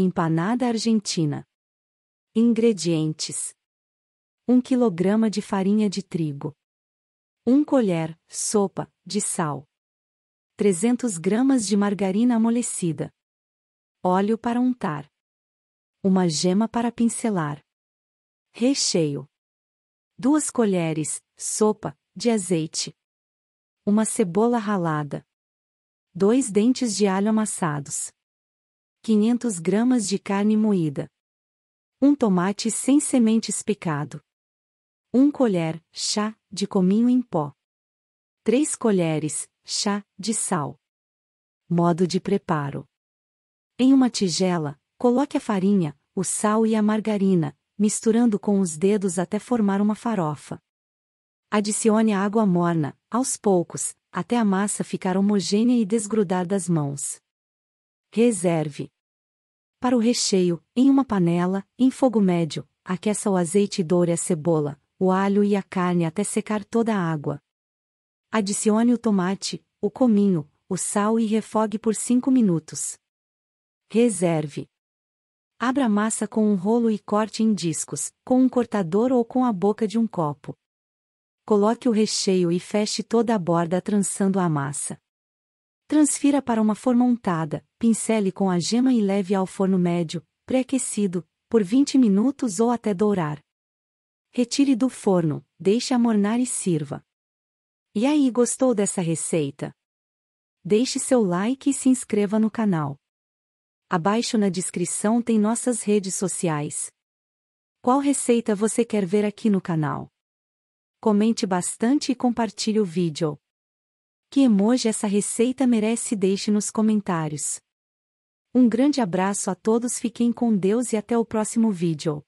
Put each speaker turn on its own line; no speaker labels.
Empanada argentina. Ingredientes: 1 kg de farinha de trigo. 1 colher, sopa, de sal. 300 gramas de margarina amolecida. Óleo para untar. Uma gema para pincelar. Recheio: 2 colheres, sopa, de azeite. Uma cebola ralada. 2 dentes de alho amassados. 500 gramas de carne moída. 1 tomate sem sementes picado. 1 colher, chá, de cominho em pó. 3 colheres, chá, de sal. Modo de preparo. Em uma tigela, coloque a farinha, o sal e a margarina, misturando com os dedos até formar uma farofa. Adicione a água morna, aos poucos, até a massa ficar homogênea e desgrudar das mãos. Reserve. Para o recheio, em uma panela, em fogo médio, aqueça o azeite e doure a cebola, o alho e a carne até secar toda a água. Adicione o tomate, o cominho, o sal e refogue por 5 minutos. Reserve. Abra a massa com um rolo e corte em discos, com um cortador ou com a boca de um copo. Coloque o recheio e feche toda a borda trançando a massa. Transfira para uma forma untada, pincele com a gema e leve ao forno médio, pré-aquecido, por 20 minutos ou até dourar. Retire do forno, deixe amornar e sirva. E aí, gostou dessa receita? Deixe seu like e se inscreva no canal. Abaixo na descrição tem nossas redes sociais. Qual receita você quer ver aqui no canal? Comente bastante e compartilhe o vídeo. Que emoji essa receita merece deixe nos comentários. Um grande abraço a todos, fiquem com Deus e até o próximo vídeo.